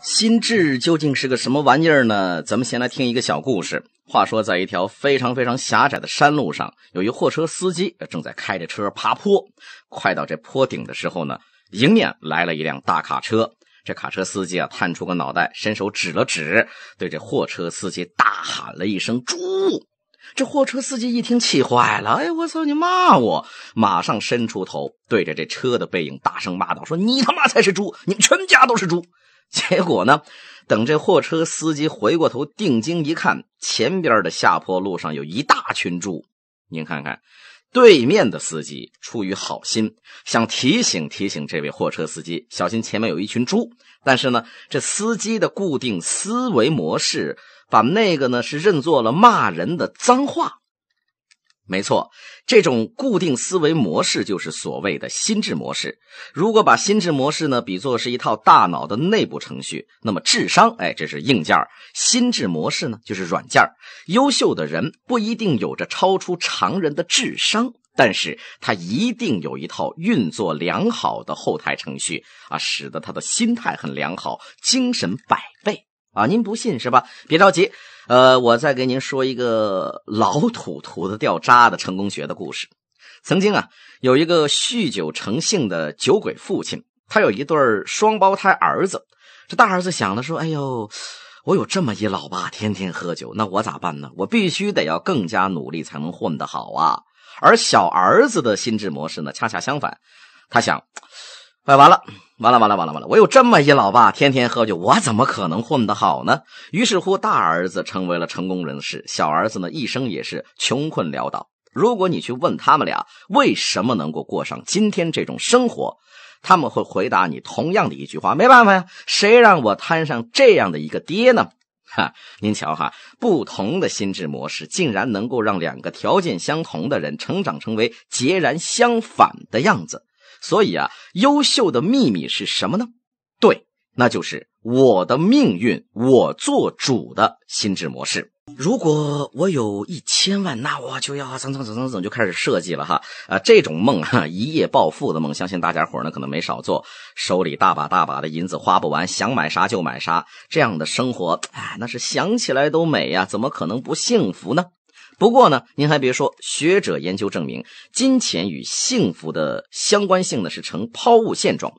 心智究竟是个什么玩意儿呢？咱们先来听一个小故事。话说在一条非常非常狭窄的山路上，有一货车司机正在开着车爬坡。快到这坡顶的时候呢，迎面来了一辆大卡车。这卡车司机啊，探出个脑袋，伸手指了指，对这货车司机大喊了一声“猪”。这货车司机一听，气坏了，哎，我操你骂我！马上伸出头，对着这车的背影大声骂道：“说你他妈才是猪，你们全家都是猪！”结果呢？等这货车司机回过头，定睛一看，前边的下坡路上有一大群猪。您看看，对面的司机出于好心，想提醒提醒这位货车司机，小心前面有一群猪。但是呢，这司机的固定思维模式，把那个呢是认作了骂人的脏话。没错，这种固定思维模式就是所谓的心智模式。如果把心智模式呢比作是一套大脑的内部程序，那么智商，哎，这是硬件心智模式呢就是软件优秀的人不一定有着超出常人的智商，但是他一定有一套运作良好的后台程序啊，使得他的心态很良好，精神百倍啊。您不信是吧？别着急。呃，我再给您说一个老土土的掉渣的成功学的故事。曾经啊，有一个酗酒成性的酒鬼父亲，他有一对双胞胎儿子。这大儿子想的说：“哎呦，我有这么一老爸，天天喝酒，那我咋办呢？我必须得要更加努力才能混得好啊。”而小儿子的心智模式呢，恰恰相反，他想。哎，完了，完了，完了，完了，完了！我有这么一老爸，天天喝酒，我怎么可能混得好呢？于是乎，大儿子成为了成功人士，小儿子呢，一生也是穷困潦倒。如果你去问他们俩为什么能够过上今天这种生活，他们会回答你同样的一句话：没办法呀，谁让我摊上这样的一个爹呢？哈，您瞧哈，不同的心智模式，竟然能够让两个条件相同的人成长成为截然相反的样子。所以啊，优秀的秘密是什么呢？对，那就是我的命运我做主的心智模式。如果我有一千万，那我就要怎怎怎怎怎就开始设计了哈啊！这种梦哈，一夜暴富的梦，相信大家伙呢可能没少做，手里大把大把的银子花不完，想买啥就买啥，这样的生活，哎，那是想起来都美呀，怎么可能不幸福呢？不过呢，您还别说，学者研究证明，金钱与幸福的相关性呢是呈抛物线状。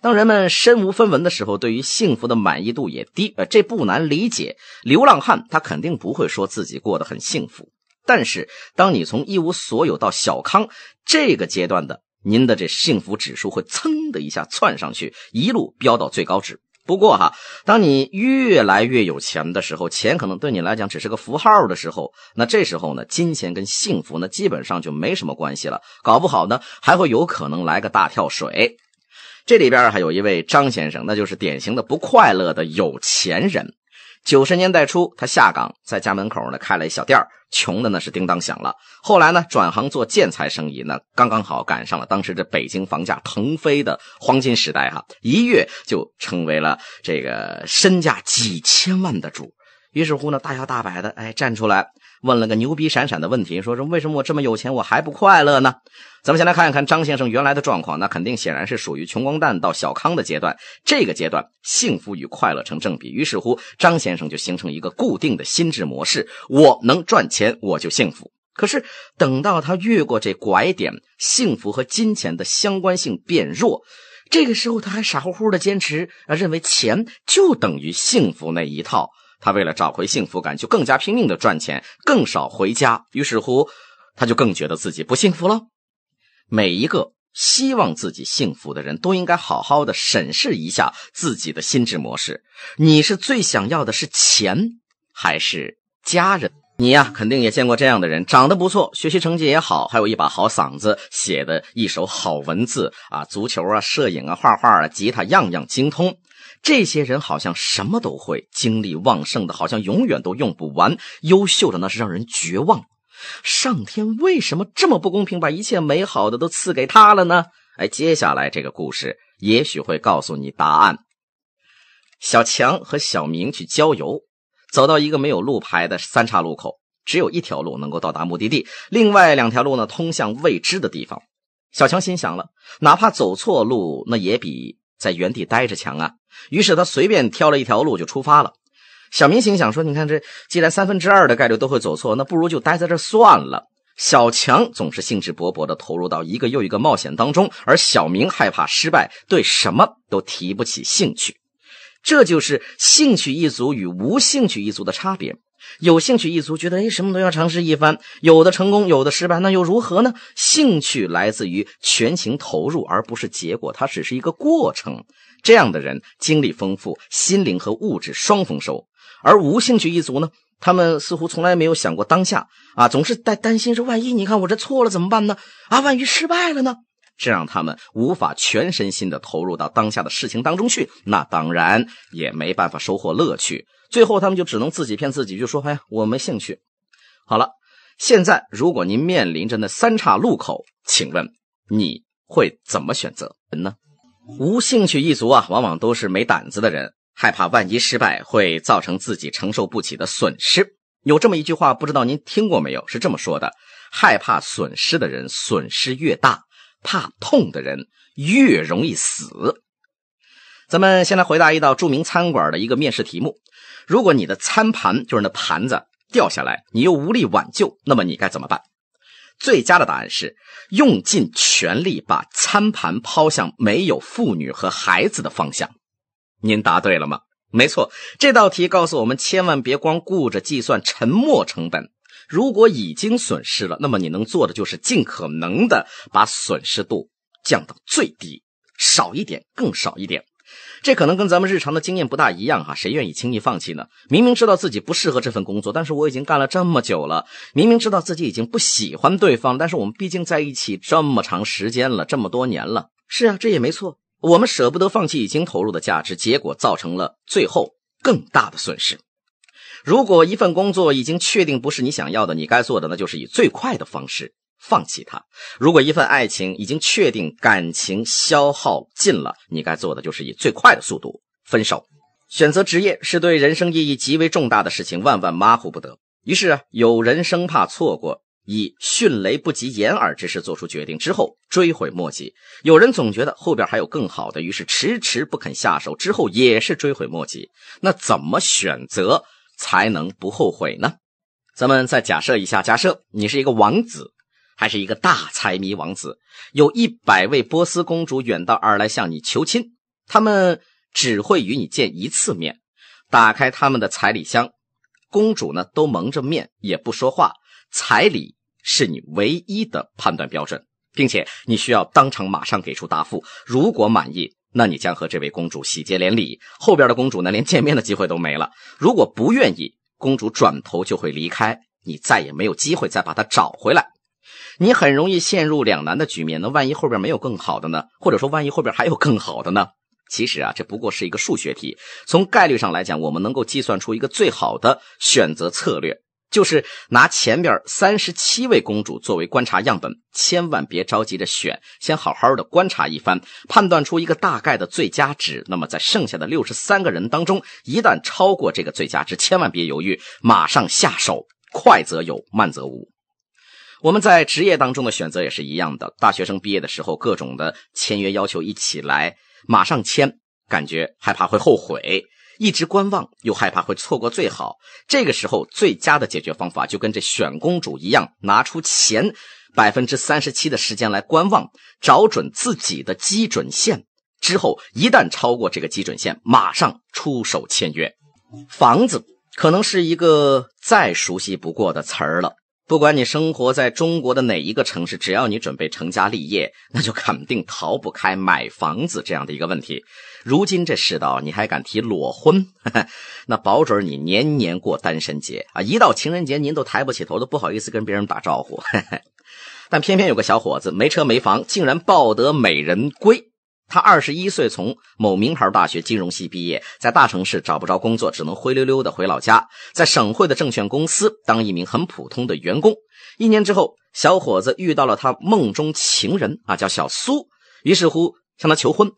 当人们身无分文的时候，对于幸福的满意度也低，呃，这不难理解。流浪汉他肯定不会说自己过得很幸福。但是，当你从一无所有到小康这个阶段的，您的这幸福指数会噌的一下窜上去，一路飙到最高值。不过哈，当你越来越有钱的时候，钱可能对你来讲只是个符号的时候，那这时候呢，金钱跟幸福呢基本上就没什么关系了，搞不好呢还会有可能来个大跳水。这里边还有一位张先生，那就是典型的不快乐的有钱人。九十年代初，他下岗，在家门口呢开了一小店穷的呢是叮当响了。后来呢转行做建材生意，那刚刚好赶上了当时这北京房价腾飞的黄金时代哈，一跃就成为了这个身价几千万的主。于是乎呢，大摇大摆的哎站出来。问了个牛逼闪闪的问题，说说为什么我这么有钱，我还不快乐呢？咱们先来看一看张先生原来的状况，那肯定显然是属于穷光蛋到小康的阶段。这个阶段，幸福与快乐成正比。于是乎，张先生就形成一个固定的心智模式：我能赚钱，我就幸福。可是，等到他越过这拐点，幸福和金钱的相关性变弱，这个时候，他还傻乎乎的坚持啊，认为钱就等于幸福那一套。他为了找回幸福感，就更加拼命的赚钱，更少回家。于是乎，他就更觉得自己不幸福了。每一个希望自己幸福的人都应该好好的审视一下自己的心智模式。你是最想要的是钱，还是家人？你呀，肯定也见过这样的人：长得不错，学习成绩也好，还有一把好嗓子，写的一手好文字啊，足球啊，摄影啊，画画啊，吉他样样精通。这些人好像什么都会，精力旺盛的，好像永远都用不完。优秀的那是让人绝望。上天为什么这么不公平，把一切美好的都赐给他了呢？哎，接下来这个故事也许会告诉你答案。小强和小明去郊游，走到一个没有路牌的三岔路口，只有一条路能够到达目的地，另外两条路呢，通向未知的地方。小强心想了，哪怕走错路，那也比……在原地待着强啊！于是他随便挑了一条路就出发了。小明心想说：“你看这，既然三分之二的概率都会走错，那不如就待在这算了。”小强总是兴致勃勃地投入到一个又一个冒险当中，而小明害怕失败，对什么都提不起兴趣。这就是兴趣一族与无兴趣一族的差别。有兴趣一族觉得哎，什么都要尝试一番，有的成功，有的失败，那又如何呢？兴趣来自于全情投入，而不是结果，它只是一个过程。这样的人经历丰富，心灵和物质双丰收。而无兴趣一族呢，他们似乎从来没有想过当下啊，总是在担心说，万一你看我这错了怎么办呢？啊，万一失败了呢？这让他们无法全身心的投入到当下的事情当中去，那当然也没办法收获乐趣。最后，他们就只能自己骗自己，就说：“哎呀，我没兴趣。”好了，现在如果您面临着那三岔路口，请问你会怎么选择呢？无兴趣一族啊，往往都是没胆子的人，害怕万一失败会造成自己承受不起的损失。有这么一句话，不知道您听过没有？是这么说的：“害怕损失的人，损失越大；怕痛的人越容易死。”咱们先来回答一道著名餐馆的一个面试题目。如果你的餐盘就是那盘子掉下来，你又无力挽救，那么你该怎么办？最佳的答案是用尽全力把餐盘抛向没有妇女和孩子的方向。您答对了吗？没错，这道题告诉我们，千万别光顾着计算沉没成本。如果已经损失了，那么你能做的就是尽可能的把损失度降到最低，少一点，更少一点。这可能跟咱们日常的经验不大一样哈，谁愿意轻易放弃呢？明明知道自己不适合这份工作，但是我已经干了这么久了；明明知道自己已经不喜欢对方，但是我们毕竟在一起这么长时间了，这么多年了。是啊，这也没错，我们舍不得放弃已经投入的价值，结果造成了最后更大的损失。如果一份工作已经确定不是你想要的，你该做的那就是以最快的方式。放弃他。如果一份爱情已经确定，感情消耗尽了，你该做的就是以最快的速度分手。选择职业是对人生意义极为重大的事情，万万马虎不得。于是有人生怕错过，以迅雷不及掩耳之势做出决定，之后追悔莫及；有人总觉得后边还有更好的，于是迟迟不肯下手，之后也是追悔莫及。那怎么选择才能不后悔呢？咱们再假设一下，假设你是一个王子。还是一个大财迷王子，有一百位波斯公主远道而来向你求亲，他们只会与你见一次面。打开他们的彩礼箱，公主呢都蒙着面，也不说话。彩礼是你唯一的判断标准，并且你需要当场马上给出答复。如果满意，那你将和这位公主喜结连理；后边的公主呢，连见面的机会都没了。如果不愿意，公主转头就会离开，你再也没有机会再把她找回来。你很容易陷入两难的局面。那万一后边没有更好的呢？或者说万一后边还有更好的呢？其实啊，这不过是一个数学题。从概率上来讲，我们能够计算出一个最好的选择策略，就是拿前边三十七位公主作为观察样本，千万别着急着选，先好好的观察一番，判断出一个大概的最佳值。那么在剩下的六十三个人当中，一旦超过这个最佳值，千万别犹豫，马上下手，快则有，慢则无。我们在职业当中的选择也是一样的。大学生毕业的时候，各种的签约要求一起来，马上签，感觉害怕会后悔；一直观望，又害怕会错过最好。这个时候，最佳的解决方法就跟这选公主一样，拿出前百分之三十七的时间来观望，找准自己的基准线之后，一旦超过这个基准线，马上出手签约。房子可能是一个再熟悉不过的词儿了。不管你生活在中国的哪一个城市，只要你准备成家立业，那就肯定逃不开买房子这样的一个问题。如今这世道，你还敢提裸婚？那保准你年年过单身节啊！一到情人节，您都抬不起头，都不好意思跟别人打招呼。但偏偏有个小伙子，没车没房，竟然抱得美人归。他二十一岁，从某名牌大学金融系毕业，在大城市找不着工作，只能灰溜溜的回老家，在省会的证券公司当一名很普通的员工。一年之后，小伙子遇到了他梦中情人啊，叫小苏。于是乎，向他求婚。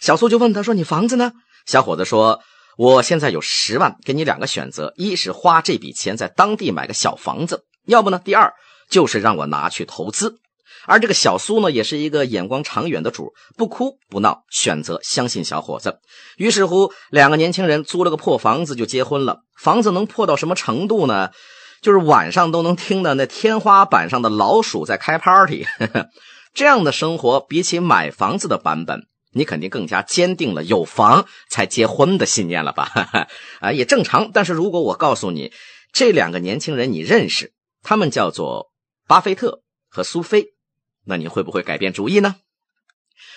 小苏就问他说：“你房子呢？”小伙子说：“我现在有十万，给你两个选择，一是花这笔钱在当地买个小房子，要不呢，第二就是让我拿去投资。”而这个小苏呢，也是一个眼光长远的主，不哭不闹，选择相信小伙子。于是乎，两个年轻人租了个破房子就结婚了。房子能破到什么程度呢？就是晚上都能听到那天花板上的老鼠在开 party。这样的生活比起买房子的版本，你肯定更加坚定了有房才结婚的信念了吧？啊，也正常。但是如果我告诉你，这两个年轻人你认识，他们叫做巴菲特和苏菲。那你会不会改变主意呢？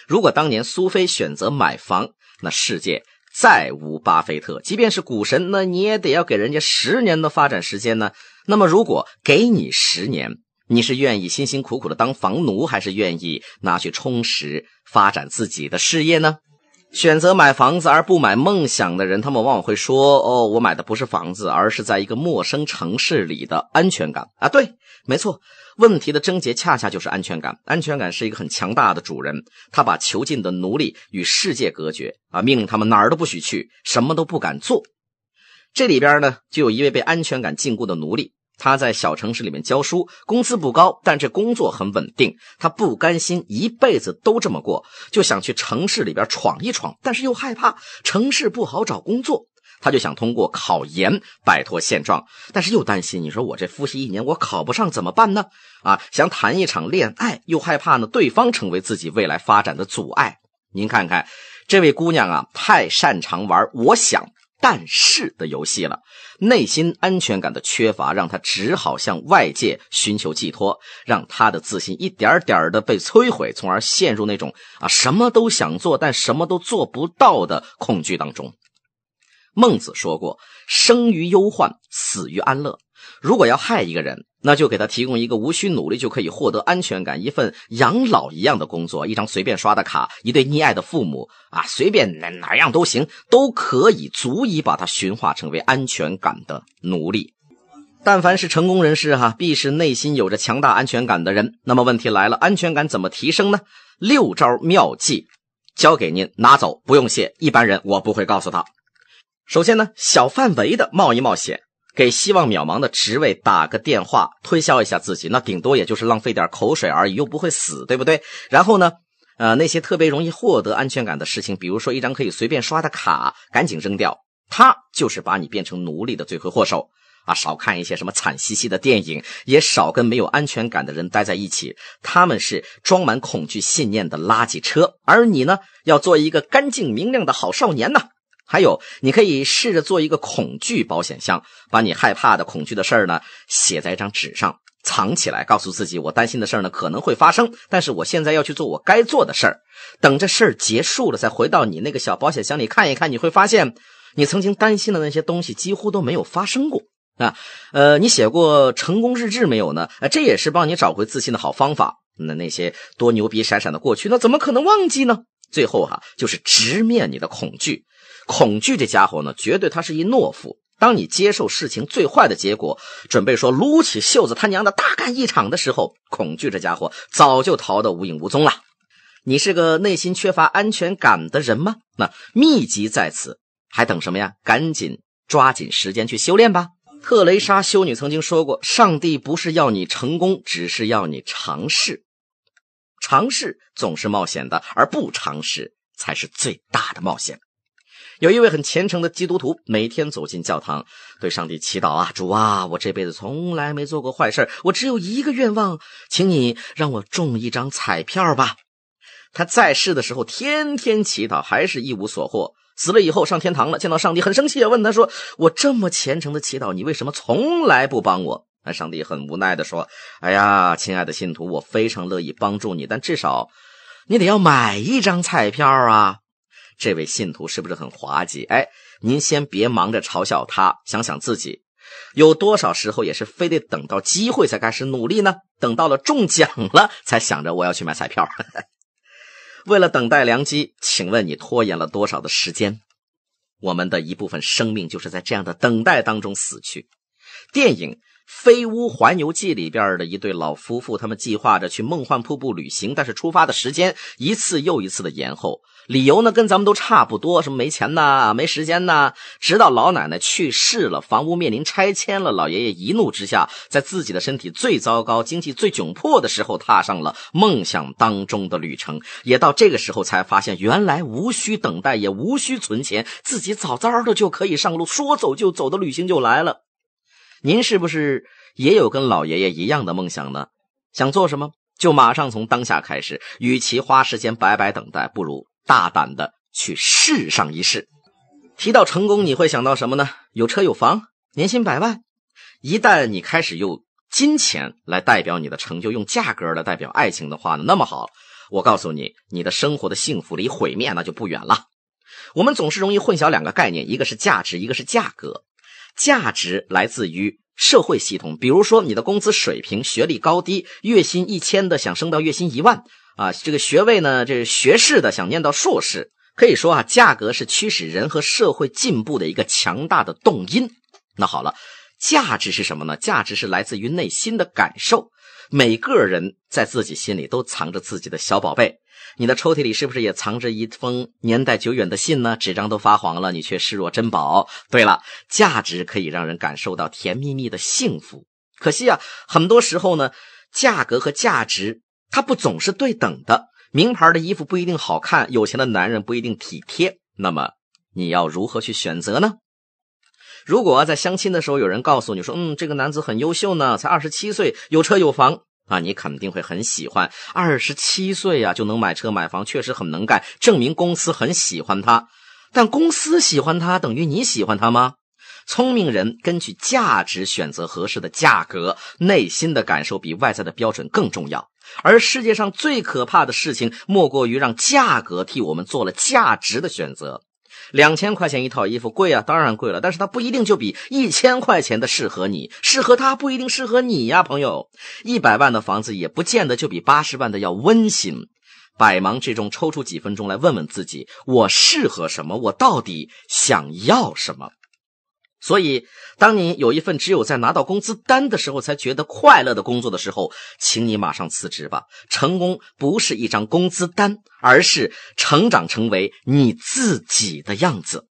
如果当年苏菲选择买房，那世界再无巴菲特，即便是股神，那你也得要给人家十年的发展时间呢。那么，如果给你十年，你是愿意辛辛苦苦的当房奴，还是愿意拿去充实发展自己的事业呢？选择买房子而不买梦想的人，他们往往会说：“哦，我买的不是房子，而是在一个陌生城市里的安全感啊。”对，没错，问题的症结恰恰就是安全感。安全感是一个很强大的主人，他把囚禁的奴隶与世界隔绝啊，命令他们哪儿都不许去，什么都不敢做。这里边呢，就有一位被安全感禁锢的奴隶。他在小城市里面教书，工资不高，但这工作很稳定。他不甘心一辈子都这么过，就想去城市里边闯一闯，但是又害怕城市不好找工作。他就想通过考研摆脱现状，但是又担心：你说我这复习一年，我考不上怎么办呢？啊，想谈一场恋爱，又害怕呢，对方成为自己未来发展的阻碍。您看看，这位姑娘啊，太擅长玩。我想。但是的游戏了，内心安全感的缺乏让他只好向外界寻求寄托，让他的自信一点点的被摧毁，从而陷入那种啊什么都想做但什么都做不到的恐惧当中。孟子说过：“生于忧患，死于安乐。”如果要害一个人，那就给他提供一个无需努力就可以获得安全感、一份养老一样的工作、一张随便刷的卡、一对溺爱的父母啊，随便哪哪样都行，都可以足以把他驯化成为安全感的奴隶。但凡是成功人士哈，必是内心有着强大安全感的人。那么问题来了，安全感怎么提升呢？六招妙计，交给您拿走，不用谢。一般人我不会告诉他。首先呢，小范围的冒一冒险。给希望渺茫的职位打个电话，推销一下自己，那顶多也就是浪费点口水而已，又不会死，对不对？然后呢，呃，那些特别容易获得安全感的事情，比如说一张可以随便刷的卡，赶紧扔掉。它就是把你变成奴隶的罪魁祸首啊！少看一些什么惨兮兮的电影，也少跟没有安全感的人待在一起。他们是装满恐惧信念的垃圾车，而你呢，要做一个干净明亮的好少年呐！还有，你可以试着做一个恐惧保险箱，把你害怕的、恐惧的事儿呢写在一张纸上，藏起来，告诉自己，我担心的事儿呢可能会发生，但是我现在要去做我该做的事儿，等这事儿结束了，再回到你那个小保险箱里看一看，你会发现，你曾经担心的那些东西几乎都没有发生过啊。呃，你写过成功日志没有呢？啊，这也是帮你找回自信的好方法。那那些多牛逼闪闪的过去，那怎么可能忘记呢？最后哈，就是直面你的恐惧。恐惧这家伙呢，绝对他是一懦夫。当你接受事情最坏的结果，准备说撸起袖子他娘的大干一场的时候，恐惧这家伙早就逃得无影无踪了。你是个内心缺乏安全感的人吗？那秘籍在此，还等什么呀？赶紧抓紧时间去修炼吧。特蕾莎修女曾经说过：“上帝不是要你成功，只是要你尝试。尝试总是冒险的，而不尝试才是最大的冒险。”有一位很虔诚的基督徒，每天走进教堂，对上帝祈祷啊，主啊，我这辈子从来没做过坏事，我只有一个愿望，请你让我中一张彩票吧。他在世的时候天天祈祷，还是一无所获。死了以后上天堂了，见到上帝很生气啊，问他说：“我这么虔诚的祈祷，你为什么从来不帮我？”那上帝很无奈的说：“哎呀，亲爱的信徒，我非常乐意帮助你，但至少你得要买一张彩票啊。”这位信徒是不是很滑稽？哎，您先别忙着嘲笑他，想想自己，有多少时候也是非得等到机会才开始努力呢？等到了中奖了才想着我要去买彩票。为了等待良机，请问你拖延了多少的时间？我们的一部分生命就是在这样的等待当中死去。电影。《飞屋环游记》里边的一对老夫妇，他们计划着去梦幻瀑布旅行，但是出发的时间一次又一次的延后，理由呢跟咱们都差不多，什么没钱呐，没时间呐。直到老奶奶去世了，房屋面临拆迁了，老爷爷一怒之下，在自己的身体最糟糕、经济最窘迫的时候，踏上了梦想当中的旅程。也到这个时候才发现，原来无需等待，也无需存钱，自己早早的就可以上路，说走就走的旅行就来了。您是不是也有跟老爷爷一样的梦想呢？想做什么，就马上从当下开始。与其花时间白白等待，不如大胆的去试上一试。提到成功，你会想到什么呢？有车有房，年薪百万。一旦你开始用金钱来代表你的成就，用价格来代表爱情的话，那么好，我告诉你，你的生活的幸福离毁灭那就不远了。我们总是容易混淆两个概念，一个是价值，一个是价格。价值来自于社会系统，比如说你的工资水平、学历高低、月薪一千的想升到月薪一万，啊，这个学位呢，这是学士的想念到硕士。可以说啊，价格是驱使人和社会进步的一个强大的动因。那好了，价值是什么呢？价值是来自于内心的感受。每个人在自己心里都藏着自己的小宝贝，你的抽屉里是不是也藏着一封年代久远的信呢？纸张都发黄了，你却视若珍宝。对了，价值可以让人感受到甜蜜蜜的幸福。可惜啊，很多时候呢，价格和价值它不总是对等的。名牌的衣服不一定好看，有钱的男人不一定体贴。那么你要如何去选择呢？如果在相亲的时候，有人告诉你说：“嗯，这个男子很优秀呢，才二十七岁，有车有房啊！”你肯定会很喜欢。二十七岁呀就能买车买房，确实很能干，证明公司很喜欢他。但公司喜欢他，等于你喜欢他吗？聪明人根据价值选择合适的价格，内心的感受比外在的标准更重要。而世界上最可怕的事情，莫过于让价格替我们做了价值的选择。两千块钱一套衣服贵啊，当然贵了。但是它不一定就比一千块钱的适合你，适合它不一定适合你呀，朋友。一百万的房子也不见得就比八十万的要温馨。百忙之中抽出几分钟来问问自己，我适合什么？我到底想要什么？所以，当你有一份只有在拿到工资单的时候才觉得快乐的工作的时候，请你马上辞职吧。成功不是一张工资单，而是成长成为你自己的样子。